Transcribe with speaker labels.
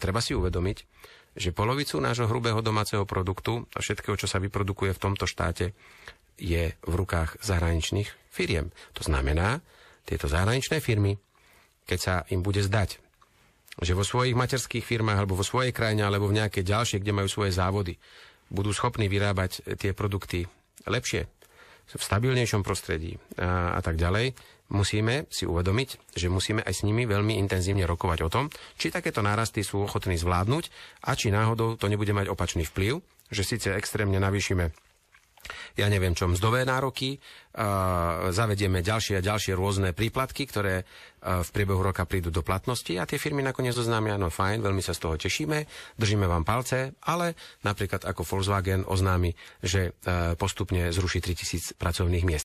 Speaker 1: Treba si uvedomiť, že polovicu nášho hrubého domáceho produktu a všetkého, čo sa vyprodukuje v tomto štáte, je v rukách zahraničných firiem. To znamená, tieto zahraničné firmy, keď sa im bude zdať, že vo svojich materských firmách alebo vo svojej krajine alebo v nejakej ďalšej, kde majú svoje závody, budú schopní vyrábať tie produkty lepšie, v stabilnejšom prostredí a, a tak ďalej, musíme si uvedomiť, že musíme aj s nimi veľmi intenzívne rokovať o tom, či takéto nárasty sú ochotní zvládnuť a či náhodou to nebude mať opačný vplyv, že síce extrémne navýšime ja neviem čo, mzdové nároky, zavedieme ďalšie a ďalšie rôzne príplatky, ktoré v priebehu roka prídu do platnosti a tie firmy nakoniec oznámia, no fajn, veľmi sa z toho tešíme, držíme vám palce, ale napríklad ako Volkswagen oznámi, že postupne zruší 3000 pracovných miest.